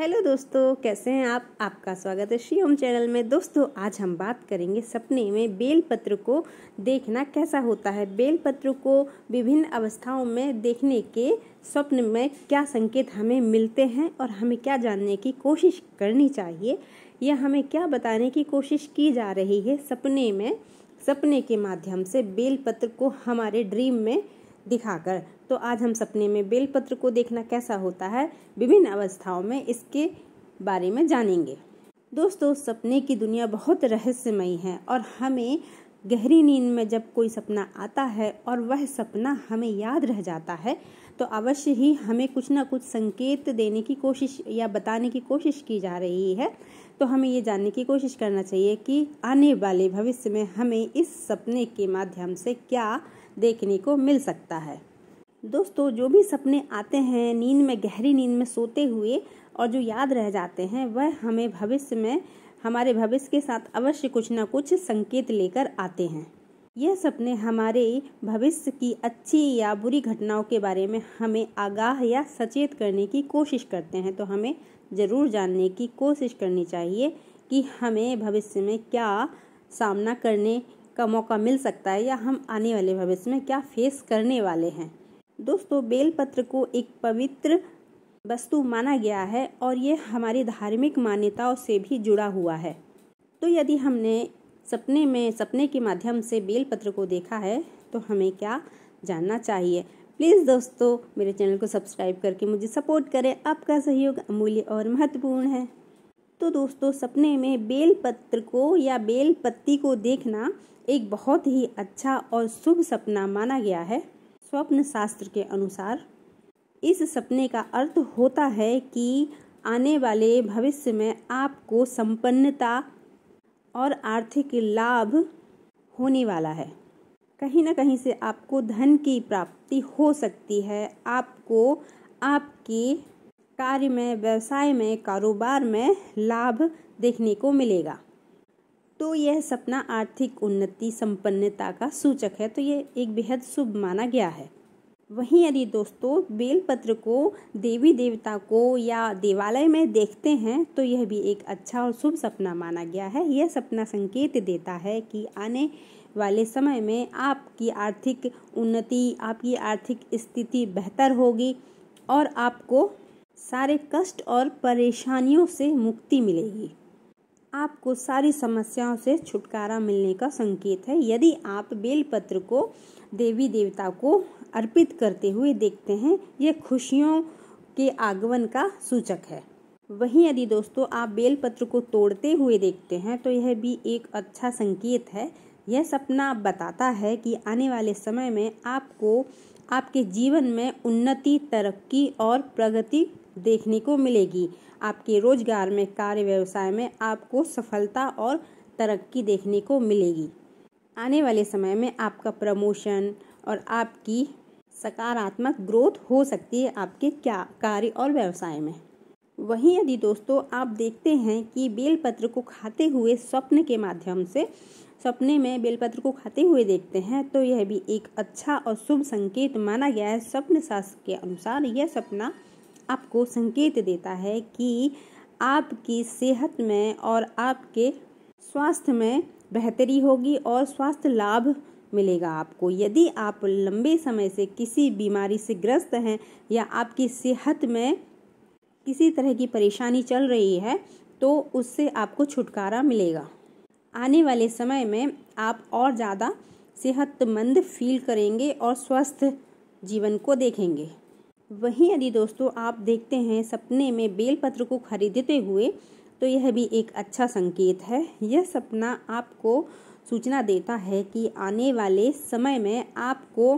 hello दोस्तों कैसे हैं आप आपका स्वागत है श्री ओम चैनल में दोस्तों आज हम बात करेंगे सपने में बेलपत्र को देखना कैसा होता है बेलपत्र को विभिन्न अवस्थाओं में देखने के स्वप्न में क्या संकेत हमें मिलते हैं और हमें क्या जानने की कोशिश करनी चाहिए या हमें क्या बताने की कोशिश की जा रही है सपने में सपने के माध्यम से बेलपत्र को हमारे ड्रीम में दिखाकर तो आज हम सपने में बेलपत्र को देखना कैसा होता है विभिन्न अवस्थाओं में इसके बारे में जानेंगे दोस्तों सपने की दुनिया बहुत रहस्यमयी है और हमें गहरी नींद में जब कोई सपना आता है और वह सपना हमें याद रह जाता है तो अवश्य ही हमें कुछ ना कुछ संकेत देने की कोशिश या बताने की कोशिश की जा रही है तो हमें ये जानने की कोशिश करना चाहिए कि आने वाले भविष्य में हमें इस सपने के माध्यम से क्या देखने को मिल सकता है दोस्तों जो भी सपने आते हैं नींद में गहरी नींद में सोते हुए और जो याद रह जाते हैं वह हमें भविष्य में हमारे भविष्य के साथ अवश्य कुछ ना कुछ संकेत लेकर आते हैं यह सपने हमारे भविष्य की अच्छी या बुरी घटनाओं के बारे में हमें आगाह या सचेत करने की कोशिश करते हैं तो हमें ज़रूर जानने की कोशिश करनी चाहिए कि हमें भविष्य में क्या सामना करने का मौका मिल सकता है या हम आने वाले भविष्य में क्या फेस करने वाले हैं दोस्तों बेलपत्र को एक पवित्र वस्तु माना गया है और ये हमारी धार्मिक मान्यताओं से भी जुड़ा हुआ है तो यदि हमने सपने में सपने के माध्यम से बेलपत्र को देखा है तो हमें क्या जानना चाहिए प्लीज़ दोस्तों मेरे चैनल को सब्सक्राइब करके मुझे सपोर्ट करें आपका सहयोग अमूल्य और महत्वपूर्ण है तो दोस्तों सपने में बेल पत्र को या बेल पत्ती को देखना एक बहुत ही अच्छा और शुभ सपना माना गया है स्वप्न शास्त्र के अनुसार इस सपने का अर्थ होता है कि आने वाले भविष्य में आपको संपन्नता और आर्थिक लाभ होने वाला है कहीं ना कहीं से आपको धन की प्राप्ति हो सकती है आपको आपके कार्य में व्यवसाय में कारोबार में लाभ देखने को मिलेगा तो यह सपना आर्थिक उन्नति संपन्नता का सूचक है तो यह एक बेहद शुभ माना गया है वहीं यदि दोस्तों बेलपत्र को देवी देवता को या देवालय में देखते हैं तो यह भी एक अच्छा और शुभ सपना माना गया है यह सपना संकेत देता है कि आने वाले समय में आपकी आर्थिक उन्नति आपकी आर्थिक स्थिति बेहतर होगी और आपको सारे कष्ट और परेशानियों से मुक्ति मिलेगी आपको सारी समस्याओं से छुटकारा मिलने का संकेत है यदि आप बेलपत्र को देवी देवता को अर्पित करते हुए देखते हैं यह खुशियों के आगमन का सूचक है वहीं यदि दोस्तों आप बेलपत्र को तोड़ते हुए देखते हैं तो यह भी एक अच्छा संकेत है यह सपना बताता है कि आने वाले समय में आपको आपके जीवन में उन्नति तरक्की और प्रगति देखने को मिलेगी आपके रोजगार में कार्य व्यवसाय में आपको सफलता और तरक्की देखने को मिलेगी आने वाले समय में आपका प्रमोशन और आपकी सकारात्मक ग्रोथ हो सकती है आपके क्या कार्य और व्यवसाय में वहीं यदि दोस्तों आप देखते हैं कि बेलपत्र को खाते हुए स्वप्न के माध्यम से सपने में बेलपत्र को खाते हुए देखते हैं तो यह भी एक अच्छा और शुभ संकेत माना गया है स्वप्न शास्त्र के अनुसार यह सपना आपको संकेत देता है कि आपकी सेहत में और आपके स्वास्थ्य में बेहतरी होगी और स्वास्थ्य लाभ मिलेगा आपको यदि आप लंबे समय से किसी बीमारी से ग्रस्त हैं या आपकी सेहत में किसी तरह की परेशानी चल रही है तो उससे आपको छुटकारा मिलेगा आने वाले समय में आप और ज़्यादा सेहतमंद फील करेंगे और स्वस्थ जीवन को देखेंगे वहीं यदि दोस्तों आप देखते हैं सपने में बेलपत्र को खरीदते हुए तो यह भी एक अच्छा संकेत है यह सपना आपको सूचना देता है कि आने वाले समय में आपको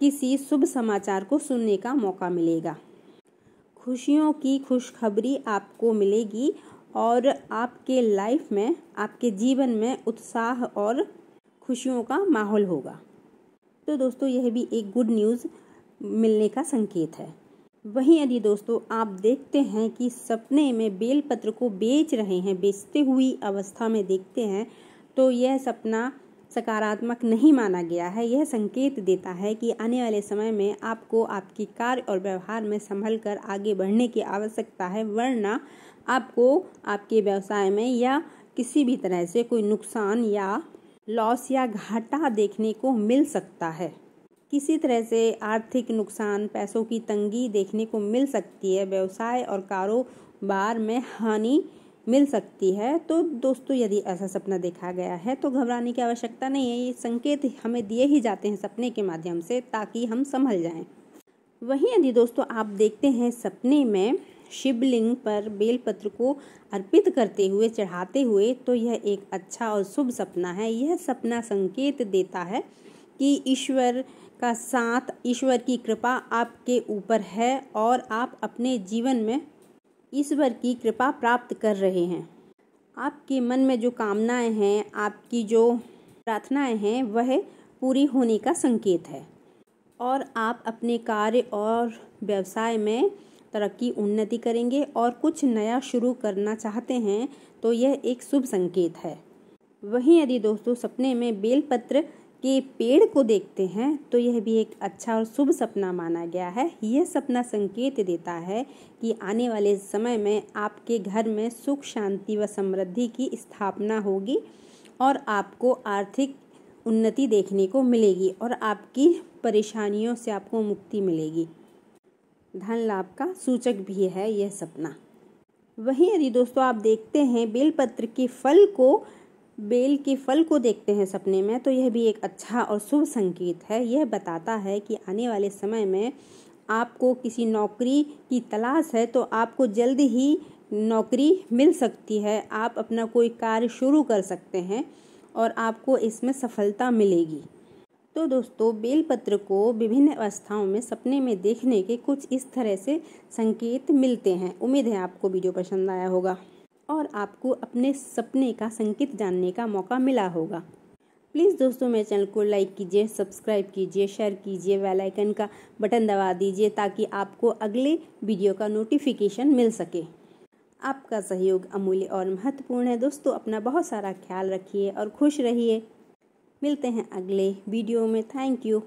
किसी शुभ समाचार को सुनने का मौका मिलेगा खुशियों की खुशखबरी आपको मिलेगी और आपके लाइफ में आपके जीवन में उत्साह और खुशियों का माहौल होगा तो दोस्तों यह भी एक गुड न्यूज़ मिलने का संकेत है वहीं यदि दोस्तों आप देखते हैं कि सपने में बेलपत्र को बेच रहे हैं बेचते हुई अवस्था में देखते हैं तो यह सपना सकारात्मक नहीं माना गया है यह संकेत देता है कि आने वाले समय में आपको आपकी कार्य और व्यवहार में संभल कर आगे बढ़ने की आवश्यकता है वरना आपको आपके व्यवसाय में या किसी भी तरह से कोई नुकसान या लॉस या घाटा देखने को मिल सकता है किसी तरह से आर्थिक नुकसान पैसों की तंगी देखने को मिल सकती है व्यवसाय और कारोबार में हानि मिल सकती है तो दोस्तों यदि ऐसा सपना देखा गया है तो घबराने की आवश्यकता नहीं है ये संकेत हमें दिए ही जाते हैं सपने के माध्यम से ताकि हम संभल जाएं वहीं यदि दोस्तों आप देखते हैं सपने में शिवलिंग पर बेलपत्र को अर्पित करते हुए चढ़ाते हुए तो यह एक अच्छा और शुभ सपना है यह सपना संकेत देता है कि ईश्वर का साथ ईश्वर की कृपा आपके ऊपर है और आप अपने जीवन में ईश्वर की कृपा प्राप्त कर रहे हैं आपके मन में जो कामनाएं हैं आपकी जो प्रार्थनाएं हैं वह पूरी होने का संकेत है और आप अपने कार्य और व्यवसाय में तरक्की उन्नति करेंगे और कुछ नया शुरू करना चाहते हैं तो यह एक शुभ संकेत है वहीं यदि दोस्तों सपने में बेलपत्र के पेड़ को देखते हैं तो यह भी एक अच्छा और शुभ सपना माना गया है यह सपना संकेत देता है कि आने वाले समय में आपके घर में सुख शांति व समृद्धि की स्थापना होगी और आपको आर्थिक उन्नति देखने को मिलेगी और आपकी परेशानियों से आपको मुक्ति मिलेगी धन लाभ का सूचक भी है यह सपना वहीं यदि दोस्तों आप देखते हैं बेलपत्र के फल को बेल के फल को देखते हैं सपने में तो यह भी एक अच्छा और शुभ संकेत है यह बताता है कि आने वाले समय में आपको किसी नौकरी की तलाश है तो आपको जल्द ही नौकरी मिल सकती है आप अपना कोई कार्य शुरू कर सकते हैं और आपको इसमें सफलता मिलेगी तो दोस्तों बेलपत्र को विभिन्न अवस्थाओं में सपने में देखने के कुछ इस तरह से संकेत मिलते हैं उम्मीद है आपको वीडियो पसंद आया होगा और आपको अपने सपने का संकेत जानने का मौका मिला होगा प्लीज़ दोस्तों मेरे चैनल को लाइक कीजिए सब्सक्राइब कीजिए शेयर कीजिए बेल आइकन का बटन दबा दीजिए ताकि आपको अगले वीडियो का नोटिफिकेशन मिल सके आपका सहयोग अमूल्य और महत्वपूर्ण है दोस्तों अपना बहुत सारा ख्याल रखिए और खुश रहिए मिलते हैं अगले वीडियो में थैंक यू